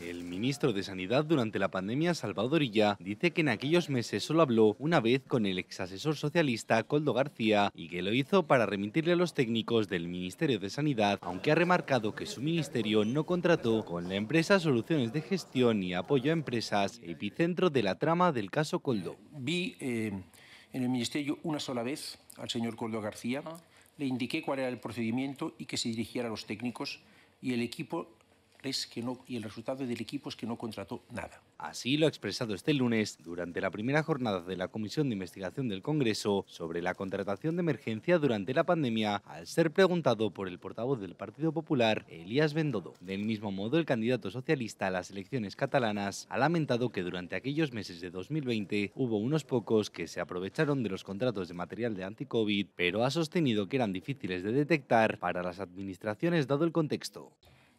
El ministro de Sanidad durante la pandemia, salvadorilla dice que en aquellos meses solo habló una vez con el exasesor socialista Coldo García y que lo hizo para remitirle a los técnicos del Ministerio de Sanidad, aunque ha remarcado que su ministerio no contrató con la empresa soluciones de gestión y apoyo a empresas, epicentro de la trama del caso Coldo. Vi eh, en el ministerio una sola vez al señor Coldo García, ah. le indiqué cuál era el procedimiento y que se dirigiera a los técnicos y el equipo y el resultado del equipo es que no contrató nada. Así lo ha expresado este lunes durante la primera jornada de la Comisión de Investigación del Congreso sobre la contratación de emergencia durante la pandemia, al ser preguntado por el portavoz del Partido Popular, Elías Bendodo. Del mismo modo, el candidato socialista a las elecciones catalanas ha lamentado que durante aquellos meses de 2020 hubo unos pocos que se aprovecharon de los contratos de material de anti-COVID, pero ha sostenido que eran difíciles de detectar para las administraciones dado el contexto.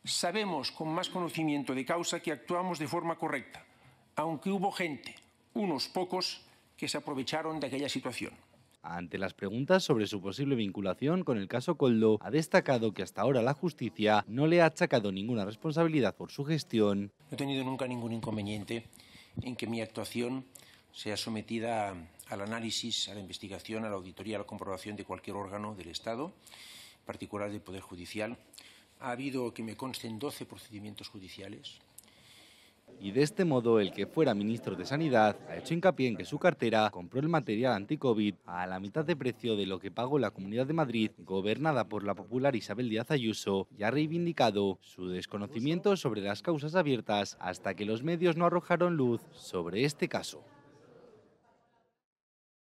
Sabemos con más conocimiento de causa que actuamos de forma correcta, aunque hubo gente, unos pocos, que se aprovecharon de aquella situación. Ante las preguntas sobre su posible vinculación con el caso Coldo, ha destacado que hasta ahora la justicia no le ha achacado ninguna responsabilidad por su gestión. No he tenido nunca ningún inconveniente en que mi actuación sea sometida al análisis, a la investigación, a la auditoría, a la comprobación de cualquier órgano del Estado, en particular del Poder Judicial, ha habido, que me consten, 12 procedimientos judiciales. Y de este modo, el que fuera ministro de Sanidad ha hecho hincapié en que su cartera compró el material anti-COVID a la mitad de precio de lo que pagó la Comunidad de Madrid, gobernada por la popular Isabel Díaz Ayuso, y ha reivindicado su desconocimiento sobre las causas abiertas hasta que los medios no arrojaron luz sobre este caso.